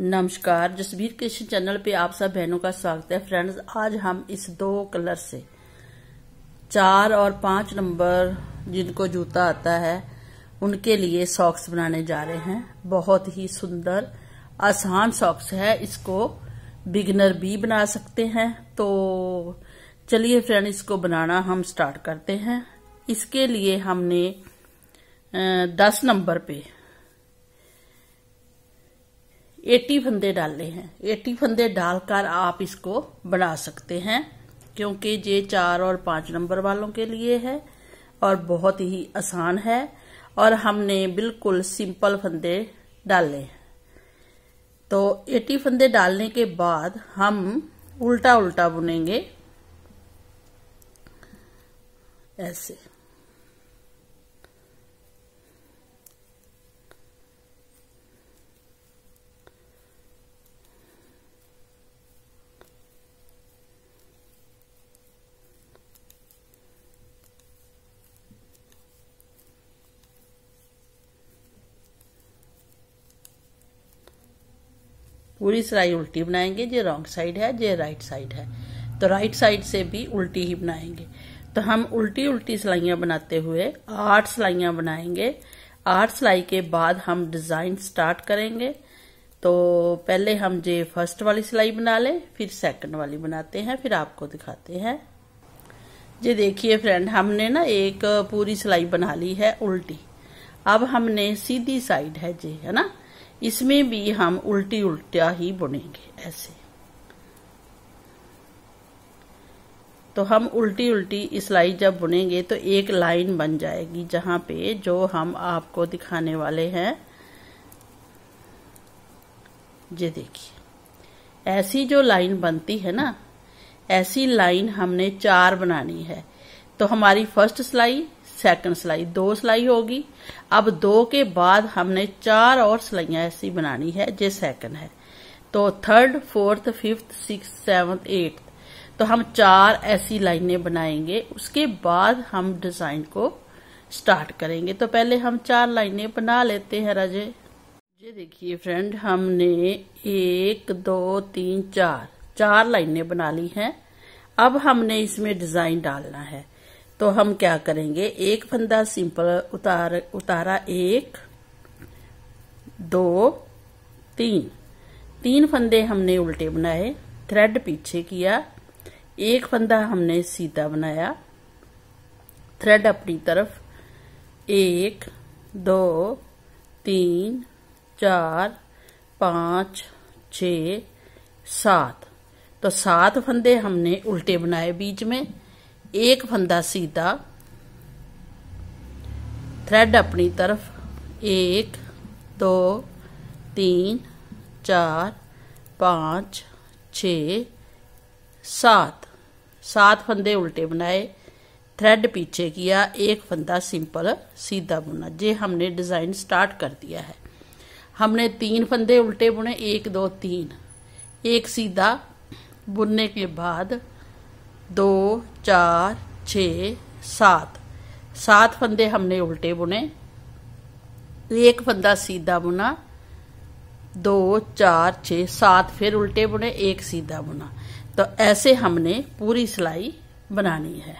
नमस्कार जसबीर कृष्ण चैनल पे आप सब बहनों का स्वागत है फ्रेंड्स आज हम इस दो कलर से चार और पांच नंबर जिनको जूता आता है उनके लिए सॉक्स बनाने जा रहे हैं बहुत ही सुंदर आसान सॉक्स है इसको बिगनर भी बना सकते हैं तो चलिए फ्रेंड इसको बनाना हम स्टार्ट करते हैं इसके लिए हमने दस नंबर पे एटी फंदे डालने हैं एटी फंदे डालकर आप इसको बना सकते हैं क्योंकि ये चार और पांच नंबर वालों के लिए है और बहुत ही आसान है और हमने बिल्कुल सिंपल फंदे डाले तो एटी फंदे डालने के बाद हम उल्टा उल्टा बुनेंगे ऐसे पूरी सिलाई उल्टी बनाएंगे ये रॉन्ग साइड है ये राइट साइड है तो राइट साइड से भी उल्टी ही बनाएंगे तो हम उल्टी उल्टी सिलाइया बनाते हुए आठ सिलाइया बनाएंगे आठ सिलाई के बाद हम डिज़ाइन स्टार्ट करेंगे तो पहले हम जे फर्स्ट वाली सिलाई बना लें फिर सेकंड वाली बनाते हैं फिर आपको दिखाते हैं ये देखिए फ्रेंड हमने ना एक पूरी सिलाई बना ली है उल्टी अब हमने सीधी साइड है जी है ना इसमें भी हम उल्टी उल्टिया ही बुनेंगे ऐसे तो हम उल्टी उल्टी सिलाई जब बुनेंगे तो एक लाइन बन जाएगी जहां पे जो हम आपको दिखाने वाले हैं ये देखिए ऐसी जो लाइन बनती है ना ऐसी लाइन हमने चार बनानी है तो हमारी फर्स्ट सिलाई सेकंड सिलाई दो सिलाई होगी अब दो के बाद हमने चार और सिलाइया ऐसी बनानी है जो सेकंड है तो third fourth fifth six seventh eighth तो हम चार ऐसी लाइनें बनाएंगे उसके बाद हम डिजाइन को स्टार्ट करेंगे तो पहले हम चार लाइनें बना लेते हैं राजे ये देखिए फ्रेंड हमने एक दो तीन चार चार लाइनें बना ली हैं अब हमने इसमें डिजाइन डालना है तो हम क्या करेंगे एक फंदा सिंपल उतार उतारा एक दो तीन तीन फंदे हमने उल्टे बनाए थ्रेड पीछे किया एक फंदा हमने सीधा बनाया थ्रेड अपनी तरफ एक दो तीन चार पाँच छ सात तो सात फंदे हमने उल्टे बनाए बीच में एक फंदा सीधा थ्रेड अपनी तरफ एक दो तीन चार पाँच छ सात सात फंदे उल्टे बनाए थ्रेड पीछे किया एक फंदा सिंपल सीधा बुना ये हमने डिज़ाइन स्टार्ट कर दिया है हमने तीन फंदे उल्टे बुने एक दो तीन एक सीधा बुनने के बाद दो चार छ सात सात फंदे हमने उल्टे बुने एक फंदा सीधा बुना दो चार छ सात फिर उल्टे बुने एक सीधा बुना तो ऐसे हमने पूरी सिलाई बनानी है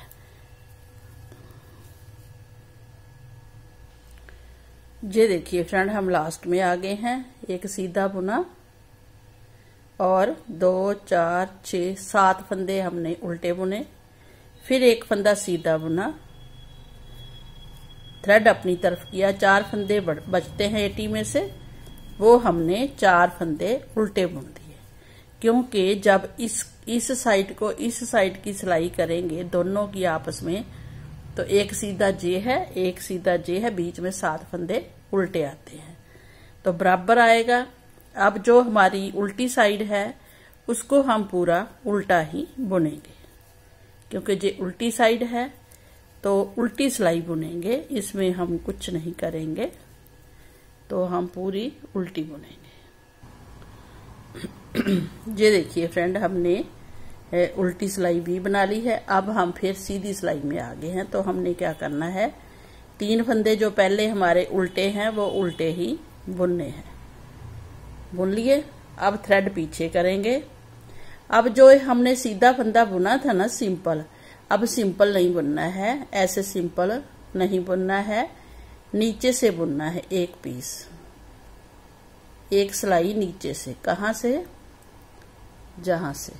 ये देखिए फ्रेंड हम लास्ट में आ गए हैं एक सीधा बुना और दो चार छ सात फंदे हमने उल्टे बुने फिर एक फंदा सीधा बुना थ्रेड अपनी तरफ किया चार फंदे बचते हैं एटी में से वो हमने चार फंदे उल्टे बुन दिए क्योंकि जब इस इस साइड को इस साइड की सिलाई करेंगे दोनों की आपस में तो एक सीधा जे है एक सीधा जे है बीच में सात फंदे उल्टे आते हैं तो बराबर आएगा अब जो हमारी उल्टी साइड है उसको हम पूरा उल्टा ही बुनेंगे क्योंकि ये उल्टी साइड है तो उल्टी सिलाई बुनेंगे इसमें हम कुछ नहीं करेंगे तो हम पूरी उल्टी बुनेंगे ये देखिए फ्रेंड हमने उल्टी सिलाई भी बना ली है अब हम फिर सीधी सिलाई में आ गए हैं तो हमने क्या करना है तीन फंदे जो पहले हमारे उल्टे हैं वो उल्टे ही बुनने हैं बुन लिए अब थ्रेड पीछे करेंगे अब जो हमने सीधा फंदा बुना था ना सिंपल अब सिंपल नहीं बुनना है ऐसे सिंपल नहीं बुनना है नीचे से बुनना है एक पीस एक सिलाई नीचे से कहाँ से जहाँ से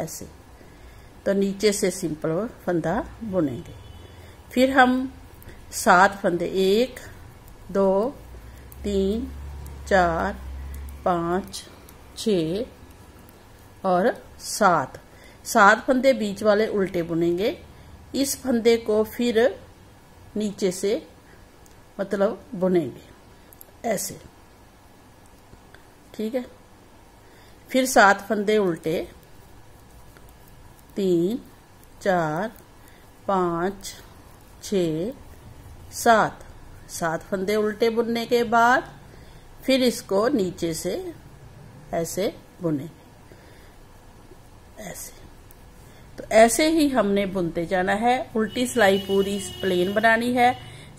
ऐसे तो नीचे से सिंपल फंदा बुनेंगे फिर हम सात फंदे एक दो तीन चार पांच छ और सात सात फंदे बीच वाले उल्टे बुनेंगे इस फंदे को फिर नीचे से मतलब बुनेंगे ऐसे ठीक है फिर सात फंदे उल्टे तीन चार पांच छ सात सात फंदे उल्टे बुनने के बाद फिर इसको नीचे से ऐसे बुने ऐसे तो ऐसे ही हमने बुनते जाना है उल्टी सिलाई पूरी प्लेन बनानी है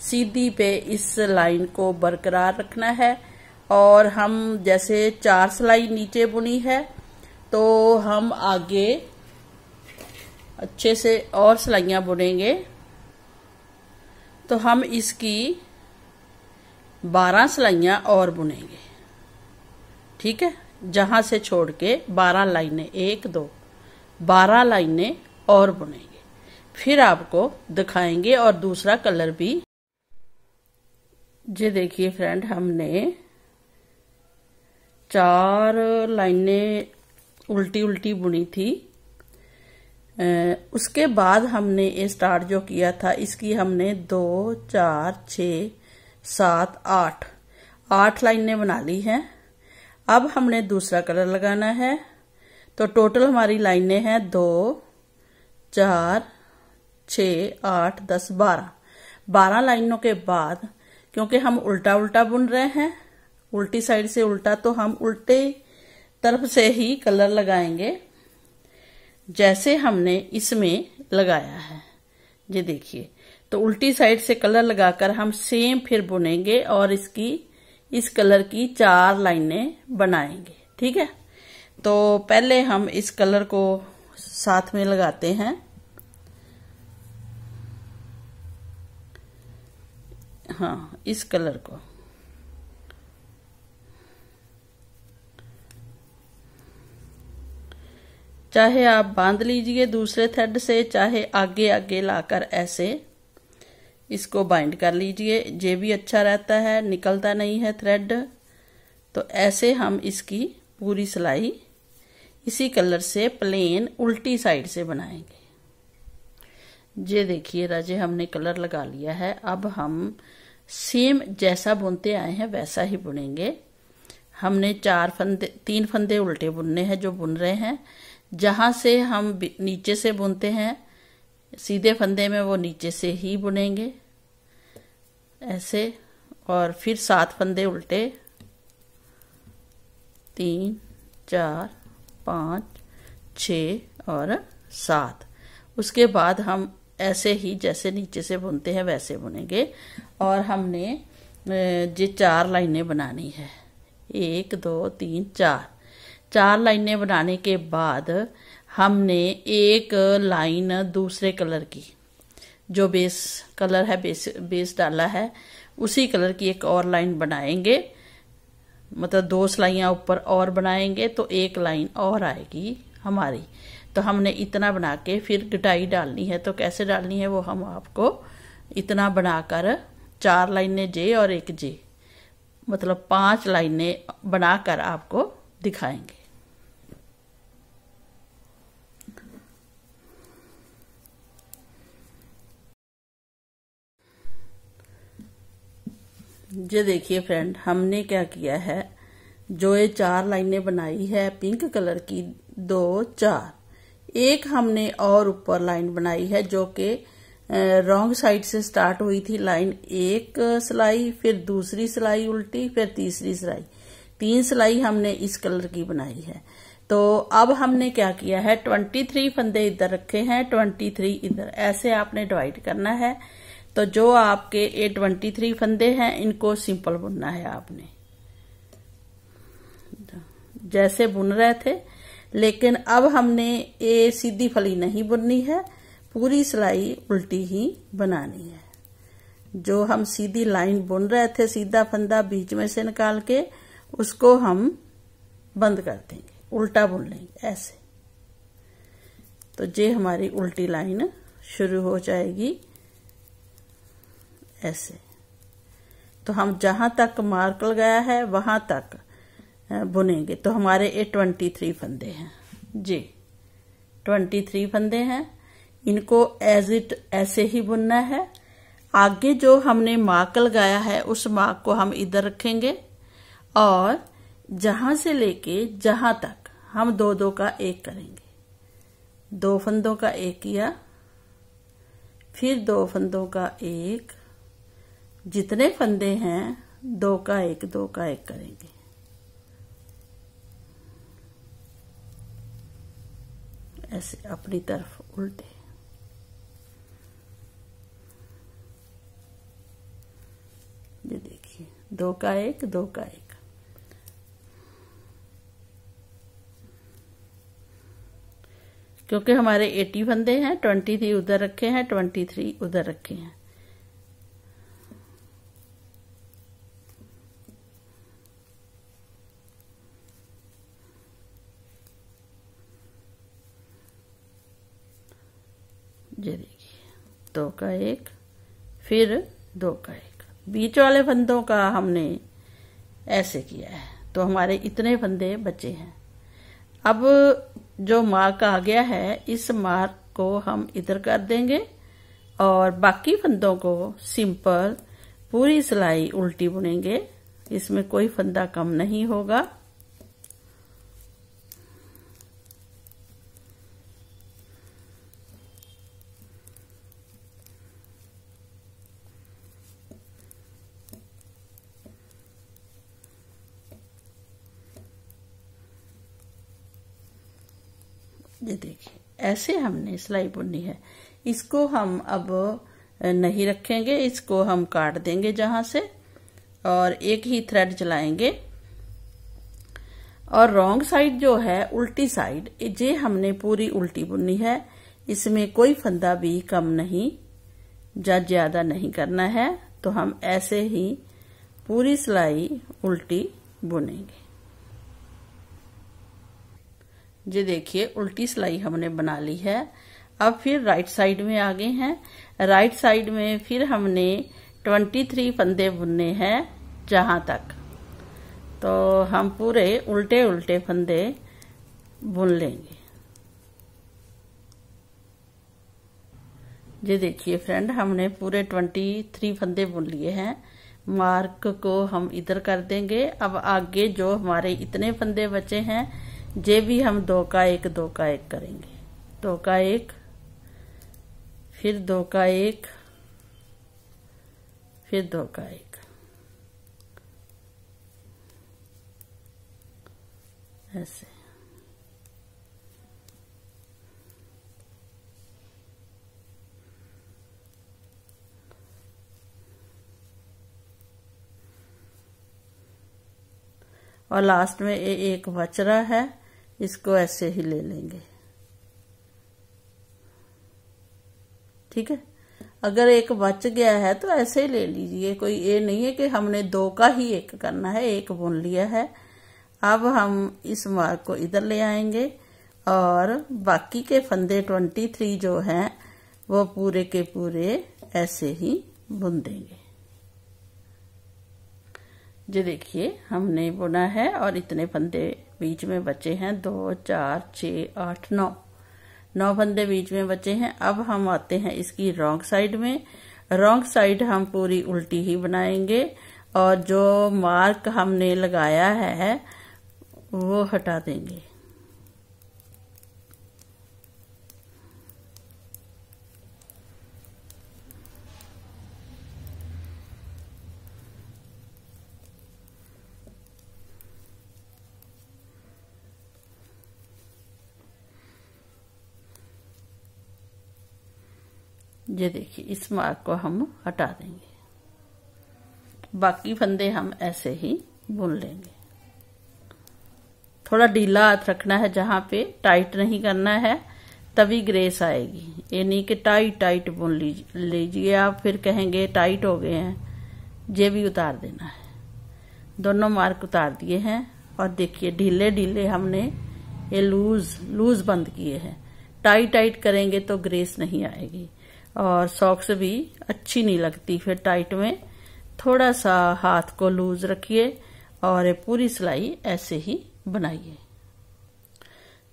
सीधी पे इस लाइन को बरकरार रखना है और हम जैसे चार सिलाई नीचे बुनी है तो हम आगे अच्छे से और सिलाइयाँ बुनेंगे तो हम इसकी बारह सिलाइयाँ और बुनेंगे ठीक है जहाँ से छोड़ के बारह लाइनें एक दो बारह लाइनें और बुनेंगे फिर आपको दिखाएंगे और दूसरा कलर भी जी देखिए फ्रेंड हमने चार लाइनें उल्टी उल्टी बुनी थी उसके बाद हमने ये स्टार्ट जो किया था इसकी हमने दो चार छ सात आठ आठ लाइनें बना ली हैं अब हमने दूसरा कलर लगाना है तो टोटल हमारी लाइनें हैं दो चार छ आठ दस बारह बारह लाइनों के बाद क्योंकि हम उल्टा उल्टा बुन रहे हैं उल्टी साइड से उल्टा तो हम उल्टे तरफ से ही कलर लगाएंगे जैसे हमने इसमें लगाया है ये देखिए तो उल्टी साइड से कलर लगाकर हम सेम फिर बुनेंगे और इसकी इस कलर की चार लाइनें बनाएंगे ठीक है तो पहले हम इस कलर को साथ में लगाते हैं हाँ इस कलर को चाहे आप बांध लीजिए दूसरे थ्रेड से चाहे आगे आगे लाकर ऐसे इसको बाइंड कर लीजिए ये भी अच्छा रहता है निकलता नहीं है थ्रेड तो ऐसे हम इसकी पूरी सिलाई इसी कलर से प्लेन उल्टी साइड से बनाएंगे ये देखिए राजे हमने कलर लगा लिया है अब हम सेम जैसा बुनते आए हैं वैसा ही बुनेंगे हमने चार फंदे तीन फंदे उल्टे बुनने हैं जो बुन रहे हैं जहाँ से हम नीचे से बुनते हैं सीधे फंदे में वो नीचे से ही बुनेंगे ऐसे और फिर सात फंदे उल्टे तीन चार पाँच छ और सात उसके बाद हम ऐसे ही जैसे नीचे से बुनते हैं वैसे बुनेंगे और हमने ये चार लाइनें बनानी है एक दो तीन चार चार लाइनें बनाने के बाद हमने एक लाइन दूसरे कलर की जो बेस कलर है बेस बेस डाला है उसी कलर की एक और लाइन बनाएंगे मतलब दो सिलाइयाँ ऊपर और बनाएंगे तो एक लाइन और आएगी हमारी तो हमने इतना बना के फिर गटाई डालनी है तो कैसे डालनी है वो हम आपको इतना बनाकर चार लाइनें जे और एक जे मतलब पांच लाइनें बनाकर आपको दिखाएंगे ये देखिए फ्रेंड हमने क्या किया है जो ये चार लाइनें बनाई है पिंक कलर की दो चार एक हमने और ऊपर लाइन बनाई है जो कि रॉन्ग साइड से स्टार्ट हुई थी लाइन एक सिलाई फिर दूसरी सिलाई उल्टी फिर तीसरी सिलाई तीन सिलाई हमने इस कलर की बनाई है तो अब हमने क्या किया है ट्वेंटी थ्री फंदे इधर रखे हैं ट्वेंटी थ्री इधर ऐसे आपने डिवाइड करना है तो जो आपके ए ट्वेंटी थ्री फंदे हैं इनको सिंपल बुनना है आपने जैसे बुन रहे थे लेकिन अब हमने ये सीधी फली नहीं बुननी है पूरी सिलाई उल्टी ही बनानी है जो हम सीधी लाइन बुन रहे थे सीधा फंदा बीच में से निकाल के उसको हम बंद कर देंगे उल्टा बुन लेंगे ऐसे तो ये हमारी उल्टी लाइन शुरू हो जाएगी ऐसे तो हम जहां तक मार्क लगाया है वहां तक बुनेंगे तो हमारे ये ट्वेंटी थ्री फंदे हैं जी ट्वेंटी थ्री फंदे हैं इनको एज इट ऐसे ही बुनना है आगे जो हमने मार्क लगाया है उस मार्क को हम इधर रखेंगे और जहां से लेके जहां तक हम दो दो का एक करेंगे दो फंदों का एक किया फिर दो फंदों का एक जितने फंदे हैं दो का एक दो का एक करेंगे ऐसे अपनी तरफ उल्टे ये देखिए दो का एक दो का एक क्योंकि हमारे 80 फंदे हैं थ्री उधर रखे हैं 23 उधर रखे हैं ये देखिए दो का एक फिर दो का एक बीच वाले फंदों का हमने ऐसे किया है तो हमारे इतने फंदे बचे हैं अब जो मार्क आ गया है इस मार्क को हम इधर कर देंगे और बाकी फंदों को सिंपल पूरी सिलाई उल्टी बुनेंगे इसमें कोई फंदा कम नहीं होगा ये देखिए ऐसे हमने सिलाई बुननी है इसको हम अब नहीं रखेंगे इसको हम काट देंगे जहां से और एक ही थ्रेड चलाएंगे और रॉन्ग साइड जो है उल्टी साइड ये हमने पूरी उल्टी बुननी है इसमें कोई फंदा भी कम नहीं या ज्यादा नहीं करना है तो हम ऐसे ही पूरी सिलाई उल्टी बुनेंगे ये देखिए उल्टी सिलाई हमने बना ली है अब फिर राइट साइड में आ गए हैं राइट साइड में फिर हमने ट्वेंटी थ्री फंदे बुनने हैं जहाँ तक तो हम पूरे उल्टे उल्टे फंदे बुन लेंगे ये देखिए फ्रेंड हमने पूरे ट्वेंटी थ्री फंदे बुन लिए हैं मार्क को हम इधर कर देंगे अब आगे जो हमारे इतने फंदे बचे हैं जे भी हम दो का एक दो का एक करेंगे दो का एक फिर दो का एक फिर दो का एक ऐसे और लास्ट में ये एक बच रहा है इसको ऐसे ही ले लेंगे ठीक है अगर एक बच गया है तो ऐसे ही ले लीजिए कोई ये नहीं है कि हमने दो का ही एक करना है एक बुन लिया है अब हम इस मार्क को इधर ले आएंगे और बाकी के फंदे ट्वेंटी थ्री जो हैं वो पूरे के पूरे ऐसे ही बुन देंगे जो देखिए हमने बुना है और इतने फंदे बीच में बचे हैं दो चार छ आठ नौ नौ फंदे बीच में बचे हैं अब हम आते हैं इसकी रोंग साइड में रोंग साइड हम पूरी उल्टी ही बनाएंगे और जो मार्क हमने लगाया है वो हटा देंगे ये देखिए इस मार्क को हम हटा देंगे बाकी फंदे हम ऐसे ही बुन लेंगे थोड़ा ढीला हाथ रखना है जहां पे टाइट नहीं करना है तभी ग्रेस आएगी ये नहीं कि टाइट टाइट बुन लीजिए आप फिर कहेंगे टाइट हो गए हैं ये भी उतार देना है दोनों मार्क उतार दिए हैं और देखिए ढीले ढीले हमने ये लूज लूज बंद किए हैं टाइट टाइट करेंगे तो ग्रेस नहीं आएगी और सॉक्स भी अच्छी नहीं लगती फिर टाइट में थोड़ा सा हाथ को लूज रखिए और ये पूरी सिलाई ऐसे ही बनाइए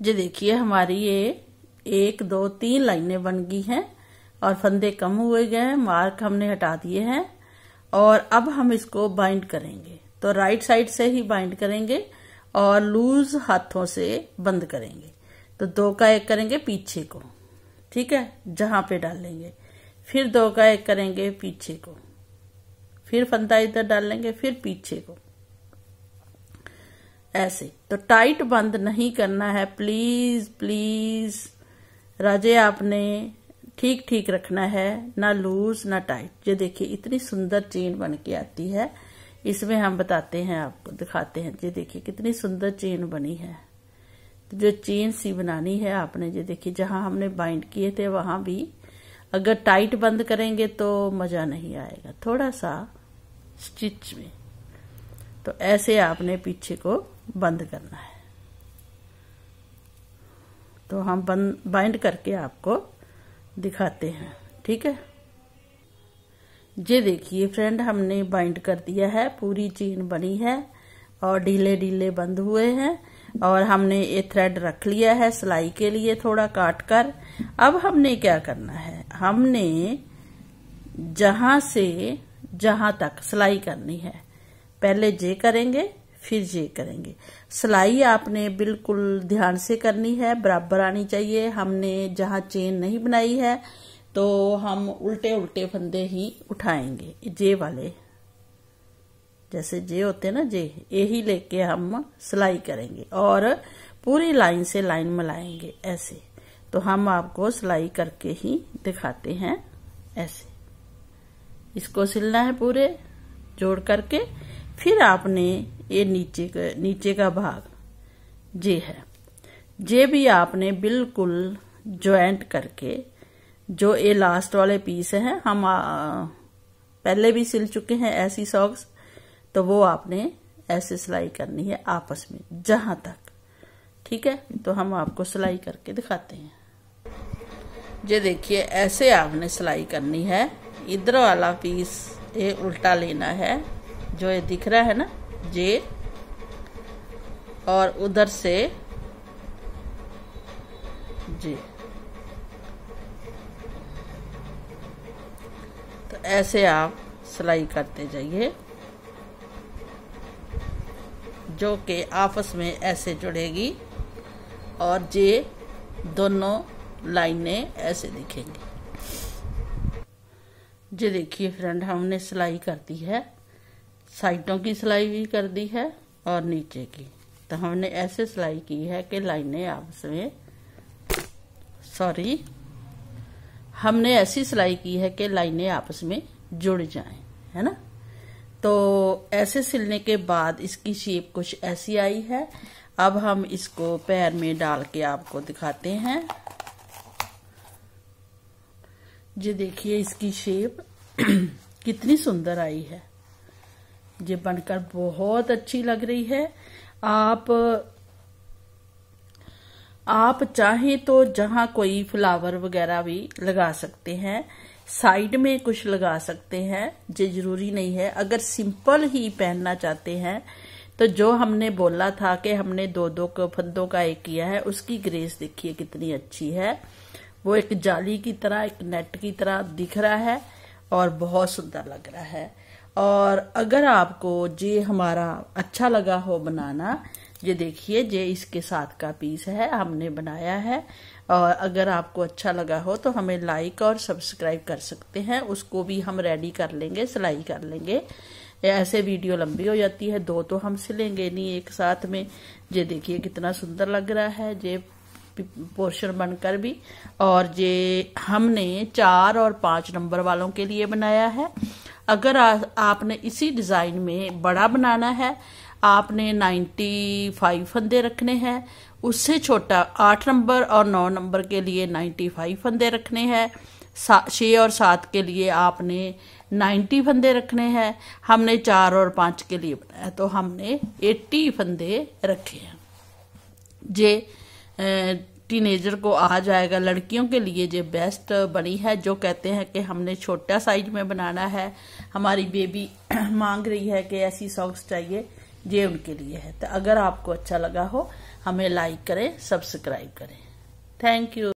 ये देखिए हमारी ये एक दो तीन लाइनें बन गई हैं और फंदे कम हुए गए हैं मार्क हमने हटा दिए हैं और अब हम इसको बाइंड करेंगे तो राइट साइड से ही बाइंड करेंगे और लूज हाथों से बंद करेंगे तो दो का एक करेंगे पीछे को ठीक है जहां पे डालेंगे फिर दो का एक करेंगे पीछे को फिर फंदा इधर डालेंगे फिर पीछे को ऐसे तो टाइट बंद नहीं करना है प्लीज प्लीज राजे आपने ठीक ठीक रखना है ना लूज ना टाइट ये देखिए इतनी सुंदर चेन बन के आती है इसमें हम बताते हैं आपको दिखाते हैं ये देखिए कितनी सुंदर चेन बनी है जो चेन सी बनानी है आपने जो देखी जहां हमने बाइंड किए थे वहां भी अगर टाइट बंद करेंगे तो मजा नहीं आएगा थोड़ा सा स्टिच में तो ऐसे आपने पीछे को बंद करना है तो हम बंद बाइंड करके आपको दिखाते हैं ठीक है जी देखिए फ्रेंड हमने बाइंड कर दिया है पूरी चेन बनी है और ढीले ढीले बंद हुए हैं और हमने ये थ्रेड रख लिया है सिलाई के लिए थोड़ा काट कर अब हमने क्या करना है हमने जहां से जहां तक सिलाई करनी है पहले जे करेंगे फिर ये करेंगे सिलाई आपने बिल्कुल ध्यान से करनी है बराबर आनी चाहिए हमने जहां चेन नहीं बनाई है तो हम उल्टे उल्टे फंदे ही उठाएंगे जे वाले जैसे जे होते हैं ना जे यही लेके हम सिलाई करेंगे और पूरी लाइन से लाइन मिलाएंगे ऐसे तो हम आपको सिलाई करके ही दिखाते हैं ऐसे इसको सिलना है पूरे जोड़ करके फिर आपने ये नीचे का नीचे का भाग जे है जे भी आपने बिल्कुल ज्वाइंट करके जो ये लास्ट वाले पीस है हम आ, पहले भी सिल चुके हैं ऐसी सॉक्स तो वो आपने ऐसे सिलाई करनी है आपस में जहां तक ठीक है तो हम आपको सिलाई करके दिखाते हैं ये देखिए ऐसे आपने सिलाई करनी है इधर वाला पीस ये उल्टा लेना है जो ये दिख रहा है ना ये और उधर से जी तो ऐसे आप सिलाई करते जाइए जो कि आपस में ऐसे जुड़ेगी और ये दोनों लाइनें ऐसे दिखेंगी जी देखिए फ्रेंड हमने सिलाई कर दी है साइडों की सिलाई भी कर दी है और नीचे की तो हमने ऐसे सिलाई की है कि लाइनें आपस में सॉरी हमने ऐसी सिलाई की है कि लाइनें आपस में जुड़ जाएं है ना तो ऐसे सिलने के बाद इसकी शेप कुछ ऐसी आई है अब हम इसको पैर में डाल के आपको दिखाते हैं ये देखिए इसकी शेप कितनी सुंदर आई है ये बनकर बहुत अच्छी लग रही है आप आप चाहें तो जहां कोई फ्लावर वगैरह भी लगा सकते हैं साइड में कुछ लगा सकते हैं जो जरूरी नहीं है अगर सिंपल ही पहनना चाहते हैं तो जो हमने बोला था कि हमने दो दो फंदों का एक किया है उसकी ग्रेस देखिए कितनी अच्छी है वो एक जाली की तरह एक नेट की तरह दिख रहा है और बहुत सुंदर लग रहा है और अगर आपको जे हमारा अच्छा लगा हो बनाना ये देखिए जे इसके साथ का पीस है हमने बनाया है और अगर आपको अच्छा लगा हो तो हमें लाइक और सब्सक्राइब कर सकते हैं उसको भी हम रेडी कर लेंगे सिलाई कर लेंगे ऐसे वीडियो लंबी हो जाती है दो तो हम सिलेंगे नहीं एक साथ में ये देखिए कितना सुंदर लग रहा है ये पोर्शन बनकर भी और ये हमने चार और पांच नंबर वालों के लिए बनाया है अगर आ, आपने इसी डिजाइन में बड़ा बनाना है आपने 95 फंदे रखने हैं उससे छोटा आठ नंबर और नौ नंबर के लिए नाइन्टी फाइव फंदे रखने हैं छः और सात के लिए आपने नाइन्टी फंदे रखने हैं हमने चार और पाँच के लिए बनाया तो हमने एट्टी फंदे रखे हैं जे टीनेजर को आ जाएगा लड़कियों के लिए जो बेस्ट बनी है जो कहते हैं कि हमने छोटा साइज में बनाना है हमारी बेबी मांग रही है कि ऐसी सॉक्स चाहिए ये उनके लिए है तो अगर आपको अच्छा लगा हो हमें लाइक करें सब्सक्राइब करें थैंक यू